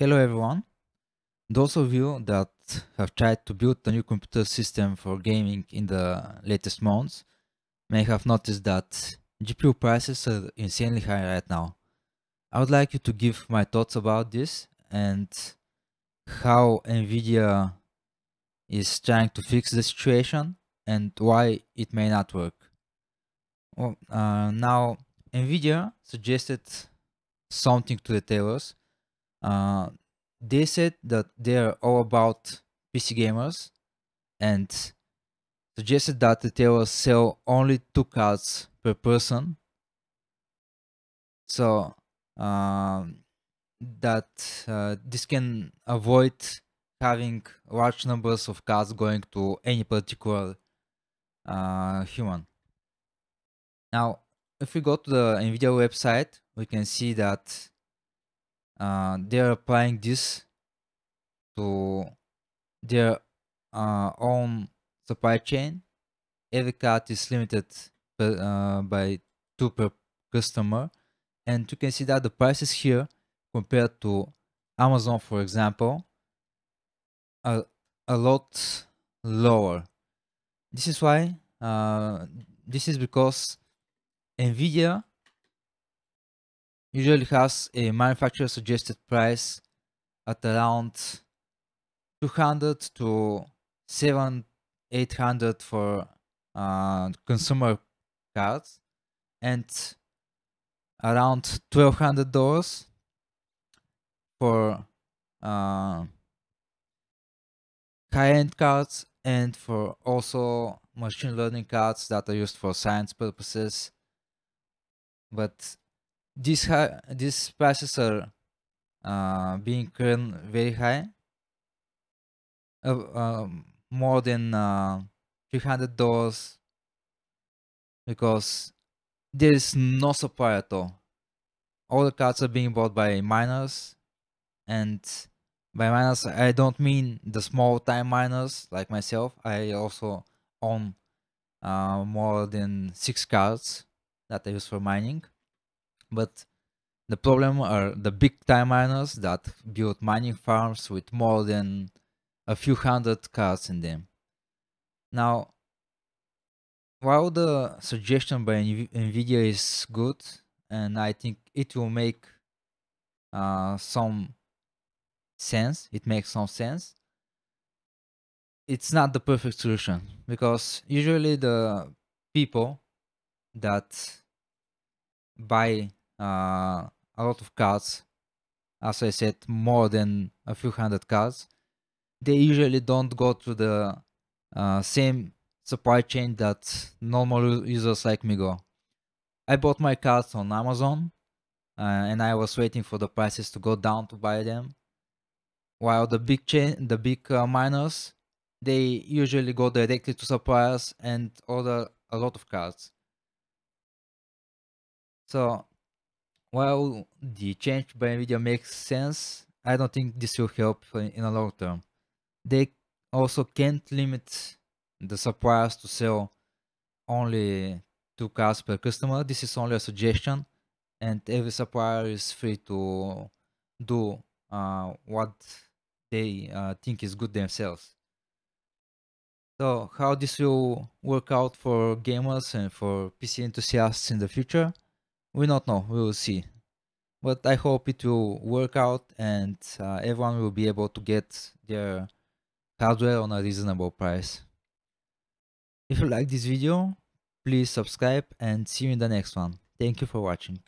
Hello everyone. Those of you that have tried to build a new computer system for gaming in the latest months may have noticed that GPU prices are insanely high right now. I would like you to give my thoughts about this and how Nvidia is trying to fix the situation and why it may not work. Well, uh, now, Nvidia suggested something to the tailors uh, they said that they are all about PC gamers and suggested that they will sell only two cards per person. So uh, that uh, this can avoid having large numbers of cards going to any particular uh, human. Now, if we go to the NVIDIA website, we can see that uh, they are applying this to their uh, own supply chain. Every card is limited per, uh, by two per customer, and you can see that the prices here compared to Amazon, for example, are a lot lower. This is why. Uh, this is because Nvidia usually has a manufacturer suggested price at around 200 to 7 800 for uh, consumer cards and around $1200 for uh, high-end cards and for also machine learning cards that are used for science purposes but this high, these prices are uh, being current very high, uh, um, more than uh, three hundred dollars, because there is no supply at all. All the cards are being bought by miners, and by miners I don't mean the small time miners like myself. I also own uh, more than six cards that I use for mining. But the problem are the big time miners that build mining farms with more than a few hundred cars in them. Now, while the suggestion by NVIDIA is good, and I think it will make uh, some sense, it makes some sense, it's not the perfect solution because usually the people that buy uh, a lot of cards, as I said, more than a few hundred cards, they usually don't go to the uh, same supply chain that normal users like me go. I bought my cards on Amazon uh, and I was waiting for the prices to go down to buy them. While the big chain, the big uh, miners, they usually go directly to suppliers and order a lot of cards. So while the change by Nvidia makes sense, I don't think this will help in the long term. They also can't limit the suppliers to sell only two cars per customer. This is only a suggestion, and every supplier is free to do uh, what they uh, think is good themselves. So, how this will work out for gamers and for PC enthusiasts in the future? we not know. We will see. But I hope it will work out and uh, everyone will be able to get their hardware on a reasonable price. If you like this video, please subscribe and see you in the next one. Thank you for watching.